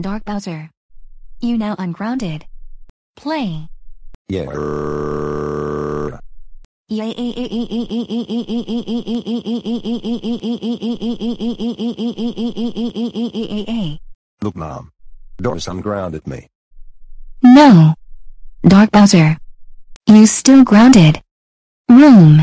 Dark Bowser. You now ungrounded. Play. Yeah. Yeah. Look, Mom. Doris ungrounded me. No. Dark Bowser. You still grounded. Room.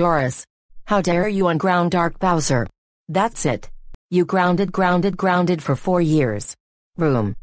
Doris. How dare you unground Dark Bowser? That's it. You grounded grounded grounded for four years. Room.